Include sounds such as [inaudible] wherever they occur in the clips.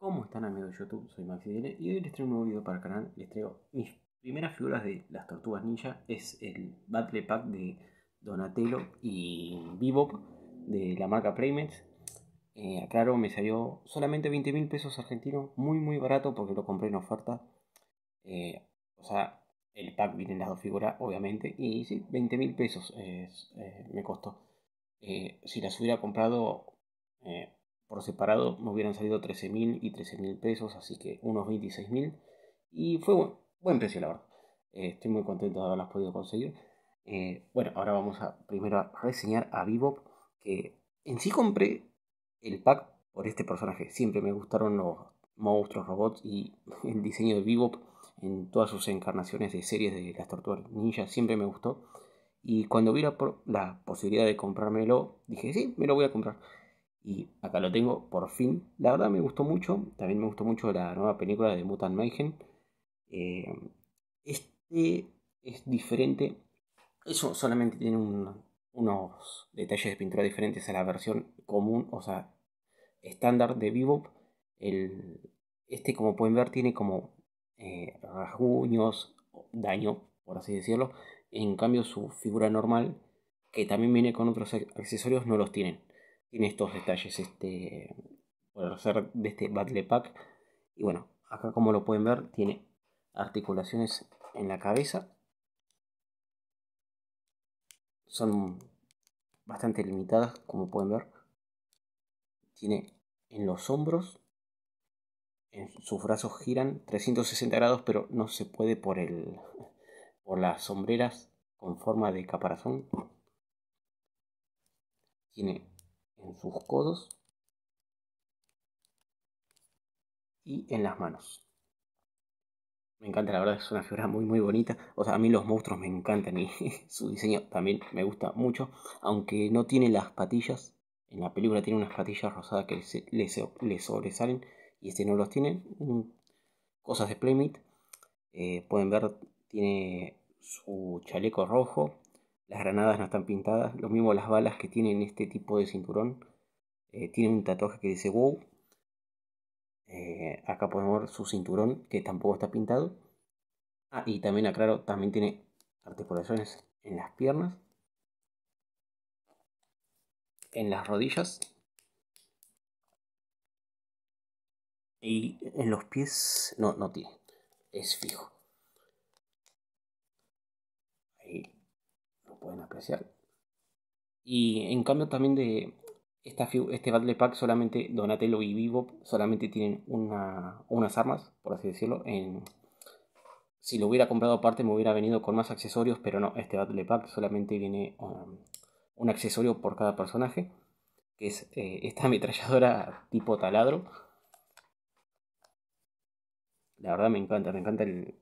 ¿Cómo están amigos de YouTube? Soy Maxi MaxiDL y hoy les traigo un nuevo video para el canal. Les traigo mis primeras figuras de las Tortugas Ninja. Es el Battle Pack de Donatello y Bebop de la marca Playmates. Eh, aclaro, me salió solamente 20 mil pesos argentinos. Muy muy barato porque lo compré en oferta. Eh, o sea, el pack viene en las dos figuras, obviamente. Y sí, 20 mil pesos eh, me costó. Eh, si las hubiera comprado por separado me hubieran salido 13.000 y 13.000 pesos, así que unos 26.000. Y fue buen, buen precio, la verdad. Eh, estoy muy contento de haberlas podido conseguir. Eh, bueno, ahora vamos a primero a reseñar a Bebop, que en sí compré el pack por este personaje. Siempre me gustaron los monstruos, robots y [laughs] el diseño de Bebop en todas sus encarnaciones de series de las tortugas ninja. Siempre me gustó. Y cuando vi la posibilidad de comprármelo, dije, sí, me lo voy a comprar. Y acá lo tengo, por fin. La verdad me gustó mucho. También me gustó mucho la nueva película de Mutant Mayhem. Eh, este es diferente. Eso solamente tiene unos detalles de pintura diferentes a la versión común, o sea, estándar de Bebop. este, como pueden ver, tiene como eh, rasguños, daño, por así decirlo. En cambio, su figura normal, que también viene con otros accesorios, no los tiene tiene estos detalles este, por hacer de este Battle Pack. Y bueno, acá como lo pueden ver, tiene articulaciones en la cabeza. Son bastante limitadas, como pueden ver. Tiene en los hombros, en sus brazos giran 360 grados, pero no se puede por, el, por las sombreras con forma de caparazón. Tiene en sus codos y en las manos. Me encanta, la verdad es una figura muy muy bonita. O sea, a mí los monstruos me encantan y [laughs] su diseño también me gusta mucho. Aunque no tiene las patillas. En la película tiene unas patillas rosadas que le, sobresalen y este no los tiene. Mm, cosas de Playmate. Eh, pueden ver, tiene su chaleco rojo, las granadas no están pintadas. Lo mismo las balas que tienen este tipo de cinturón. Tiene eh, tienen un tatuaje que dice wow. Eh, acá podemos ver su cinturón que tampoco está pintado. Ah, y también aclaro, también tiene articulaciones en las piernas. En las rodillas. Y en los pies no, no tiene. Es fijo. Y en cambio también de esta, este Battle Pack solamente Donatello y vivo solamente tienen unas armas, por así decirlo. En, si lo hubiera comprado aparte me hubiera venido con más accesorios, pero no, este Battle Pack solamente viene um, un accesorio por cada personaje, que es eh, [laughs] esta ametralladora tipo taladro. La verdad me encanta, me encanta el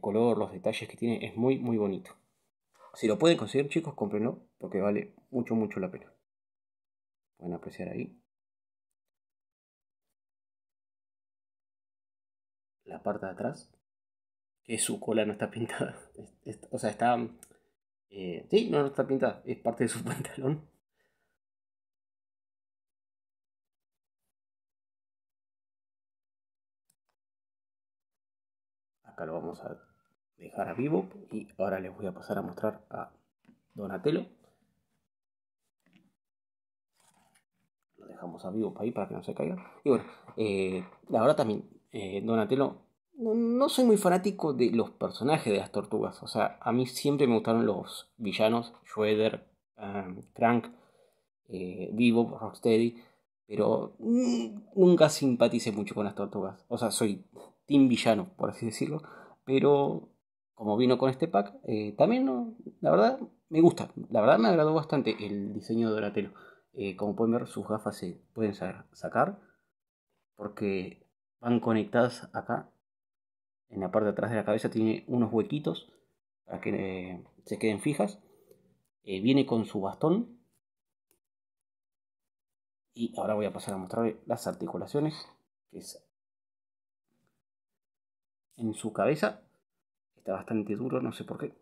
color, los detalles que tiene, es muy muy bonito. Si lo pueden conseguir, chicos, cómprenlo, porque vale mucho, mucho la pena. Pueden apreciar ahí. La parte de atrás, que su cola no está pintada. [laughs] o sea, está... Eh, sí, no, no está pintada, es parte de su [laughs] pantalón. Acá lo vamos a dejar a vivo y ahora les voy a pasar a mostrar a Donatello. Lo dejamos a Bebop ahí para que no se caiga. Y bueno, la eh, verdad también, eh, Donatello, no, soy muy fanático de los personajes de las tortugas. O sea, a mí siempre me gustaron los villanos, Shredder, eh, Crank, eh, Rocksteady. Pero nunca simpaticé mucho con las tortugas. O sea, soy team villano, por así decirlo. Pero como vino con este pack, eh, también, la verdad, me gusta. La verdad me agradó bastante el diseño de la Eh, como pueden ver, sus gafas se pueden sacar porque van conectadas acá. En la parte de atrás de la cabeza tiene unos huequitos para que eh, se queden fijas. Eh, viene con su bastón. Y ahora voy a pasar a mostrar las articulaciones. Que es en su cabeza está bastante duro, no sé por qué.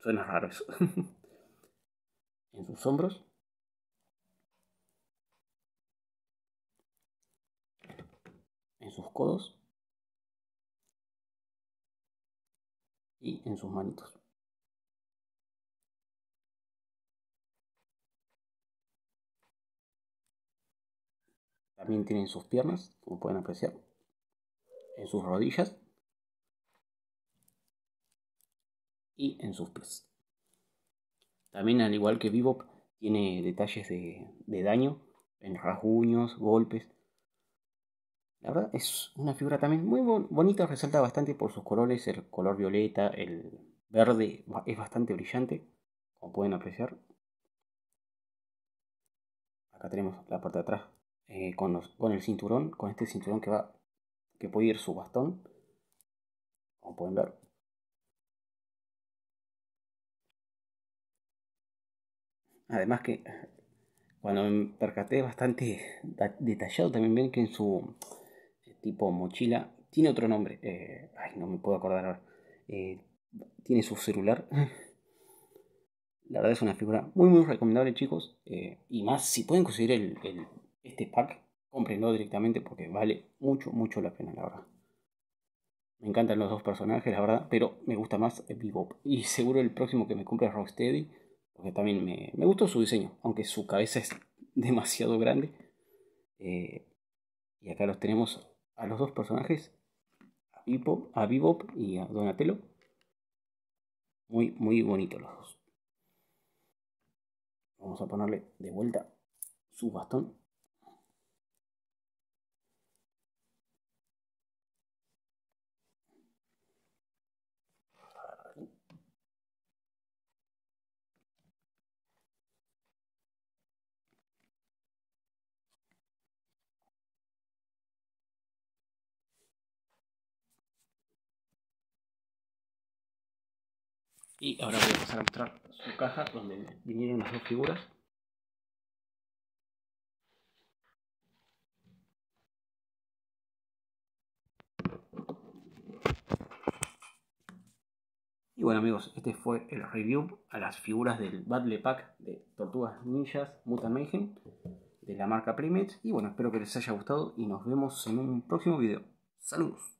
Suena raro eso. [laughs] en sus hombros. En sus codos. Y en sus manitos. También tienen sus piernas, como pueden apreciar. En sus rodillas. y en sus pies. También, al igual que Bebop, tiene detalles de, daño en rasguños, golpes. La verdad es una figura también muy bonita, resalta bastante por sus colores, el color violeta, el verde es bastante brillante, como pueden apreciar. Acá tenemos la parte de atrás eh, con, con el cinturón, con este cinturón que va que puede ir su bastón, como pueden ver. Además que cuando me percaté bastante detallado, también ven que en su eh, tipo mochila tiene otro nombre. Eh, ay, no me puedo acordar ahora. Eh, tiene su celular. [laughs] La verdad es una figura muy muy recomendable chicos. y más, si pueden conseguir el, este pack, cómprenlo directamente porque vale mucho mucho la pena, la verdad. Me encantan los dos personajes, la verdad, pero me gusta más Bebop. Y seguro el próximo que me compre es Rocksteady porque también me, gustó su diseño, aunque su cabeza es [laughs] demasiado grande. Eh, y acá los tenemos a los dos personajes, a Bebop, a Bebop y a Donatello. Muy, muy bonitos los dos. Vamos a ponerle de vuelta su bastón Y ahora voy a pasar a mostrar su caja donde vinieron las dos figuras. Y bueno amigos, este fue el review a las figuras del Battle Pack de Tortugas Ninjas Mutant Magen de la marca Primates. Y bueno, espero que les haya gustado y nos vemos en un próximo video. Saludos.